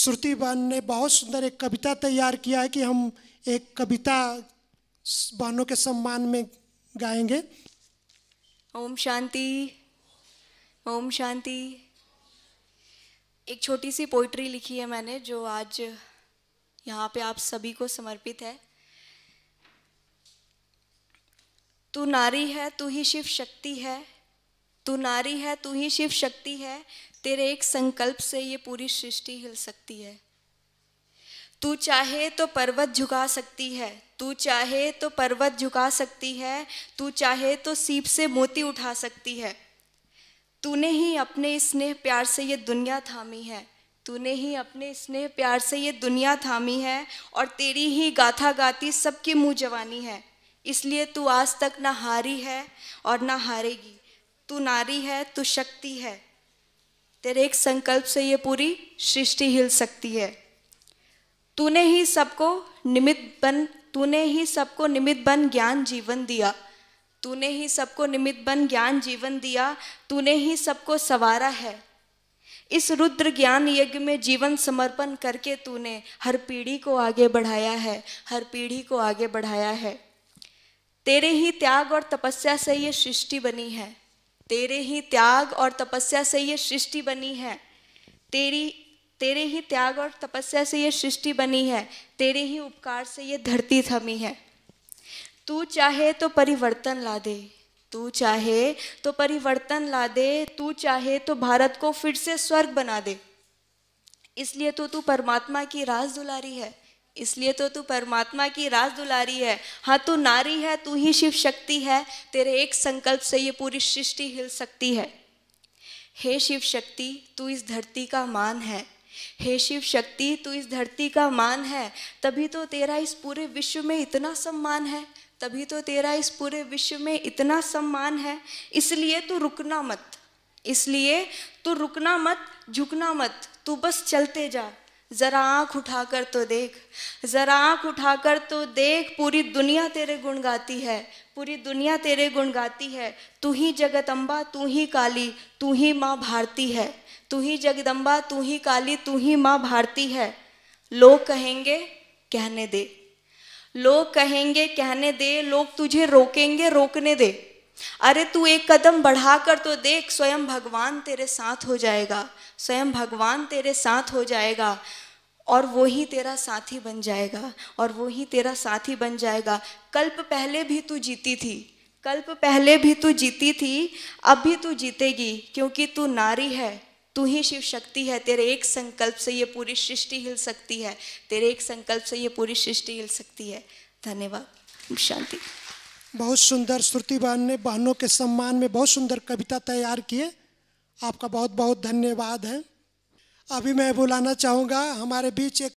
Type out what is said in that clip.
श्रुति बहन ने बहुत सुंदर एक कविता तैयार किया है कि हम एक कविता बहनों के सम्मान में गाएंगे ओम शांति ओम शांति एक छोटी सी पोइट्री लिखी है मैंने जो आज यहाँ पे आप सभी को समर्पित है तू नारी है तू ही शिव शक्ति है तू नारी है तू ही शिव शक्ति है तेरे एक संकल्प से ये पूरी सृष्टि हिल सकती है तू चाहे तो पर्वत झुका सकती है तू चाहे तो पर्वत झुका सकती है तू चाहे तो सीप से मोती उठा सकती है तूने ही अपने स्नेह प्यार से ये दुनिया थामी है तूने ही अपने स्नेह प्यार से ये दुनिया थामी है और तेरी ही गाथा गाती सबकी मुँह जवानी है इसलिए तू आज तक ना हारी है और ना हारेगी तू नारी है तू शक्ति है तेरे एक संकल्प से ये पूरी सृष्टि हिल सकती है तूने ही सबको निमित बन तूने ही सबको निमित बन ज्ञान जीवन दिया तूने ही सबको निमित बन ज्ञान जीवन दिया तूने ही सबको सवारा है इस रुद्र ज्ञान यज्ञ में जीवन समर्पण करके तूने हर पीढ़ी को आगे बढ़ाया है हर पीढ़ी को आगे बढ़ाया है तेरे ही त्याग और तपस्या से ये सृष्टि बनी है तेरे ही त्याग और तपस्या से ये सृष्टि बनी है तेरी तेरे ही त्याग और तपस्या से ये सृष्टि बनी है तेरे ही उपकार से ये धरती थमी है तू चाहे तो परिवर्तन ला दे तू चाहे तो परिवर्तन ला दे तू चाहे तो भारत को फिर से स्वर्ग बना दे इसलिए तो तू परमात्मा की राज दुलारी है इसलिए तो तू परमात्मा की राज दुलारी है हाँ तू नारी है तू ही शिव शक्ति है तेरे एक संकल्प से ये पूरी सृष्टि हिल सकती है हे शिव शक्ति तू इस धरती का मान है हे शिव शक्ति तू इस धरती का मान है तभी तो तेरा इस पूरे विश्व में इतना सम्मान है तभी तो तेरा इस पूरे विश्व में इतना सम्मान है इसलिए तू रुकना मत इसलिए तू रुकना मत झुकना मत तू बस चलते जा ज़रा आँख उठाकर तो देख ज़रा आँख उठाकर तो देख पूरी दुनिया तेरे गुण गाती है पूरी दुनिया तेरे गुण गाती है तू ही जगदम्बा तू ही काली तू ही माँ भारती है तू ही जगदम्बा तू ही काली तू ही माँ भारती है लोग कहेंगे कहने दे लोग कहेंगे कहने दे लोग तुझे रोकेंगे रोकने दे अरे तू एक कदम बढ़ाकर तो देख स्वयं भगवान तेरे साथ हो जाएगा स्वयं भगवान तेरे साथ हो जाएगा और वो ही तेरा साथी बन जाएगा और वो ही तेरा साथी बन जाएगा कल्प पहले भी तू जीती थी कल्प पहले भी तू जीती थी अब भी तू जीतेगी क्योंकि तू नारी है तू ही शिव शक्ति है तेरे एक संकल्प से ये पूरी सृष्टि हिल सकती है तेरे एक संकल्प से ये पूरी सृष्टि हिल सकती है धन्यवाद शांति बहुत सुंदर श्रुति बहन ने बहनों के सम्मान में बहुत सुंदर कविता तैयार किए आपका बहुत बहुत धन्यवाद है अभी मैं बुलाना चाहूँगा हमारे बीच एक